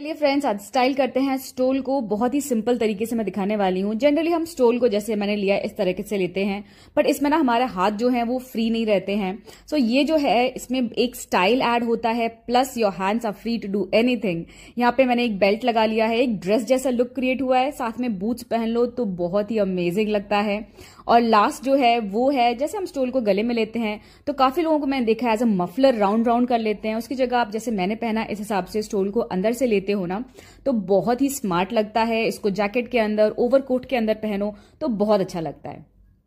चलिए फ्रेंड्स आज स्टाइल करते हैं स्टोल को बहुत ही सिंपल तरीके से मैं दिखाने वाली हूँ जनरली हम स्टोल को जैसे मैंने लिया इस तरीके से लेते हैं बट इसमें ना हमारे हाथ जो हैं वो फ्री नहीं रहते हैं सो so ये जो है इसमें एक स्टाइल ऐड होता है plus your hands are free to do anything यहाँ पे मैंने एक बेल्ट लगा लिया है एक ड्रेस जैसा लुक क्रिएट हुआ है साथ में बूट्स पहन लो तो बहुत ही अमेजिंग लगता है और लास्ट जो है वो है जैसे हम स्टोल को गले में लेते हैं तो काफी लोगों को मैंने देखा है as a muffler round round कर लेते हैं उसकी जगह आप जैसे मैंने पहना इस हिसाब से स्टोल को अंदर से लेते लेते हो ना तो बहुत ही स्मार्ट लगता है इसको जैकेट के अंदर ओवरकोट के अंदर पहनो तो बहुत अच्छा लगता है